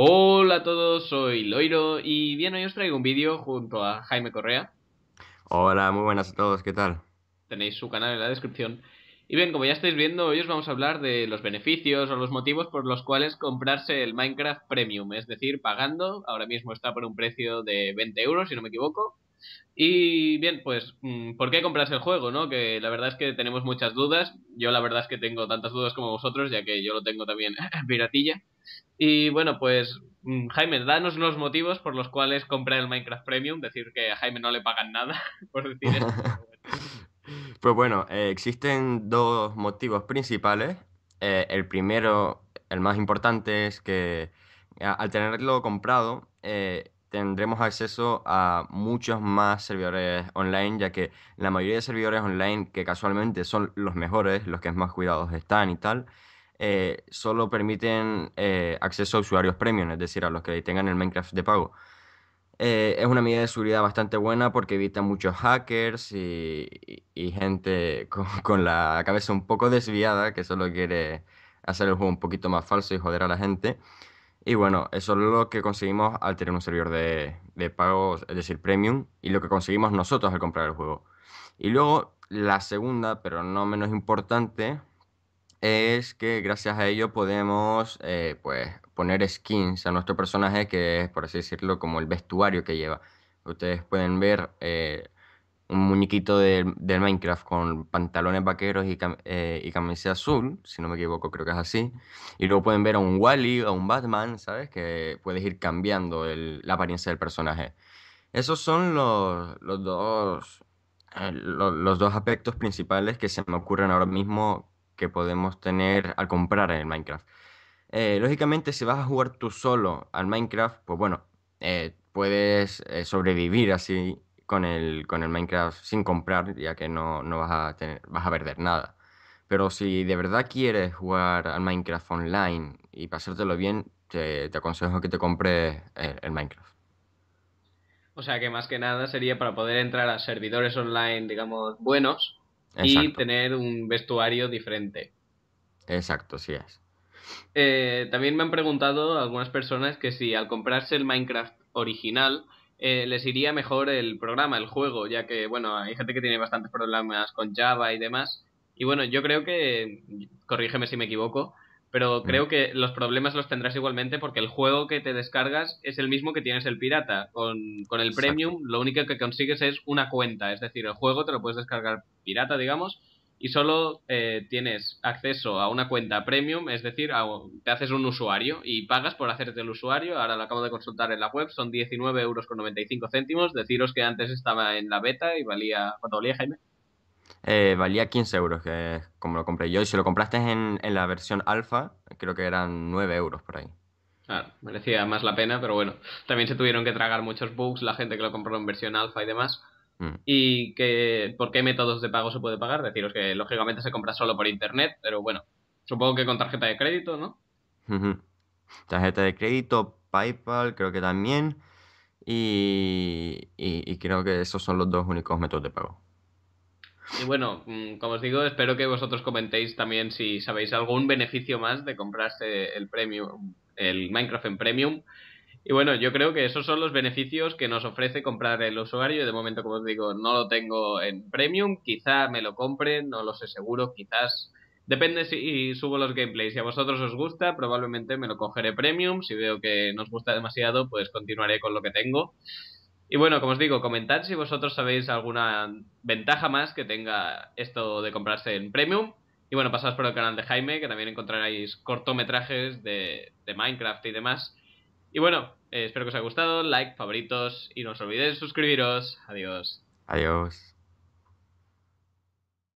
Hola a todos, soy Loiro y bien, hoy os traigo un vídeo junto a Jaime Correa. Hola, muy buenas a todos, ¿qué tal? Tenéis su canal en la descripción. Y bien, como ya estáis viendo, hoy os vamos a hablar de los beneficios o los motivos por los cuales comprarse el Minecraft Premium, es decir, pagando, ahora mismo está por un precio de 20 euros, si no me equivoco, y bien, pues, mm, ¿por qué compras el juego? ¿no? Que la verdad es que tenemos muchas dudas. Yo la verdad es que tengo tantas dudas como vosotros, ya que yo lo tengo también piratilla. Y bueno, pues, mm, Jaime, danos los motivos por los cuales comprar el Minecraft Premium. Decir que a Jaime no le pagan nada por decir pues bueno, eh, existen dos motivos principales. Eh, el primero, el más importante, es que al tenerlo comprado... Eh, tendremos acceso a muchos más servidores online, ya que la mayoría de servidores online, que casualmente son los mejores, los que más cuidados están y tal, eh, solo permiten eh, acceso a usuarios premium, es decir, a los que tengan el Minecraft de pago. Eh, es una medida de seguridad bastante buena porque evita muchos hackers y, gente con, la cabeza un poco desviada que solo quiere hacer el juego un poquito más falso y joder a la gente. Y bueno, eso es lo que conseguimos al tener un servidor de, de pago, es decir, premium, y lo que conseguimos nosotros al comprar el juego. Y luego, la segunda, pero no menos importante, es que gracias a ello podemos eh, pues, poner skins a nuestro personaje, que es, por así decirlo, como el vestuario que lleva. Ustedes pueden ver eh, un muñequito del, Minecraft con pantalones vaqueros y, cam eh, camisa azul, si no me equivoco, creo que es así. Y luego pueden ver a un Wally, a un Batman, ¿sabes? Que puedes ir cambiando la apariencia del personaje. Esos son los, dos, eh, los, dos aspectos principales que se me ocurren ahora mismo que podemos tener al comprar en el Minecraft. Eh, lógicamente, si vas a jugar tú solo al Minecraft, pues bueno, puedes sobrevivir así con el, Minecraft sin comprar, ya que no, vas, a tener, vas a perder nada. Pero si de verdad quieres jugar al Minecraft online y pasártelo bien, te, aconsejo que te compres el, Minecraft. O sea que más que nada sería para poder entrar a servidores online, digamos, buenos y tener un vestuario diferente. Exacto, sí es. Eh, también me han preguntado algunas personas que si al comprarse el Minecraft original eh, les iría mejor el programa, el juego, ya que, bueno, hay gente que tiene bastantes problemas con Java y demás. Y bueno, yo creo que, corrígeme si me equivoco, pero creo que los problemas los tendrás igualmente porque el juego que te descargas es el mismo que tienes el pirata. Con, con el premium lo único que consigues es una cuenta, es decir, el juego te lo puedes descargar pirata, digamos, y solo eh, tienes acceso a una cuenta premium, es decir, te haces un usuario y pagas por hacerte el usuario. Ahora lo acabo de consultar en la web, son 19,95 euros. con céntimos Deciros que antes estaba en la beta y valía. ¿Cuánto valía, Jaime? Eh, valía 15 euros, que como lo compré yo. Y si lo compraste en, en la versión alfa, creo que eran 9 euros por ahí. Claro, merecía más la pena, pero bueno, también se tuvieron que tragar muchos bugs la gente que lo compró en versión alfa y demás. Mm. ¿Y que, por qué métodos de pago se puede pagar? Deciros que lógicamente se compra solo por internet, pero bueno, supongo que con tarjeta de crédito, ¿no? Tarjeta de crédito, PayPal, creo que también. Y, creo que esos son los dos únicos métodos de pago. Y bueno, mm, como os digo, espero que vosotros comentéis también si sabéis algún beneficio más de comprarse el premium, el Minecraft en premium y bueno, yo creo que esos son los beneficios que nos ofrece comprar el usuario. De momento, como os digo, no lo tengo en premium. Quizá me lo compren, no lo sé seguro. Quizás Depende si subo los gameplays. Si a vosotros os gusta, probablemente me lo cogeré premium. Si veo que nos gusta demasiado, pues continuaré con lo que tengo. Y bueno, como os digo, comentad si vosotros sabéis alguna ventaja más que tenga esto de comprarse en premium. Y bueno, pasad por el canal de Jaime, que también encontraréis cortometrajes de Minecraft y demás. Y bueno, eh, espero que os haya gustado, like, favoritos y no os olvidéis suscribiros. Adiós. Adiós.